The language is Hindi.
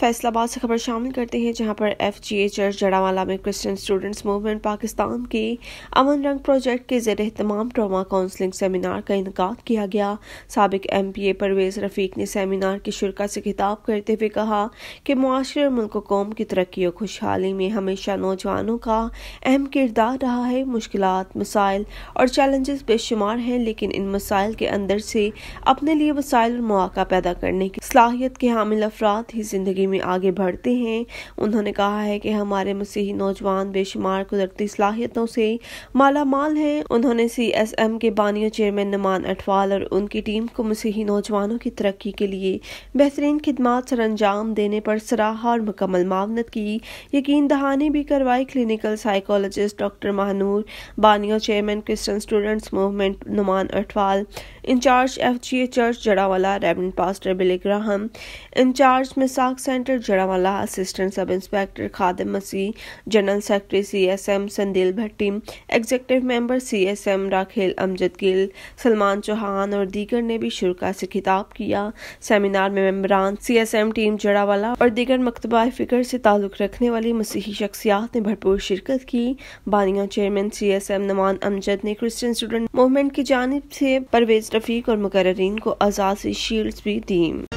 फैसलाबाद से खबर शामिल करते हैं जहां पर F G A church Jaranwala में क्रिश्चियन स्टूडेंट्स मूवमेंट पाकिस्तान के अमन रंग प्रोजेक्ट के ज़र तमाम ट्रामा काउंसलिंग सेमिनार का इनका किया गया सबक M P A Parvez Rafiq ने सेमिनार की शुरुआत से खिताब करते हुए कहा कि माशरे और मुल्क कौम की तरक्की और खुशहाली में हमेशा नौजवानों का अहम किरदार रहा है मुश्किल मसाइल और चैलेंजेस बेशुमार हैं लेकिन इन मसाइल के अंदर से अपने लिए वसाइल और मौका पैदा करने की सलाहियत के हामिल अफराद ही जिंदगी में आगे बढ़ते हैं उन्होंने कहा है कि हमारे मसीही नौजवान बेशुमार कुदरती सलाहियतों से माला माल हैं उन्होंने सी एस एम के बानियों चेयरमैन नमान अटवाल और उनकी टीम को मसीही नौजवानों की तरक्की के लिए बेहतरीन खदमात सर अंजाम देने पर सराहा और मुकम्मल मावनत की यकीन दहानी भी करवाई क्लिनिकल साइकोलॉजिस्ट डॉक्टर महानूर बानियों chairman Christian students movement Noman Atwal incharge F G A church Jaranwala रेबन pastor Billy Graham incharge Misaq सेंट commander Jaranwala assistant sub inspector Khadim Masih general secretary C S M Sandeel Bhatti executive member C S M Rachel Amjad Gill Salman Chauhan और दीगर ने भी शुरुआत से खिताब किया सेमिनार में मेम्बरान C S M team Jaranwala और दीगर मकतबा फिक्र से ताल्लुक़ रखने वाली मसीही शख्सियात ने भरपूर शिरकत की बानिया chairman C S M Noman Amjad ने क्रिश्चियन स्टूडेंट मूवमेंट की जानब से परवेज रफीक और मुकर्रीन को आज़ाद शील्ड भी दी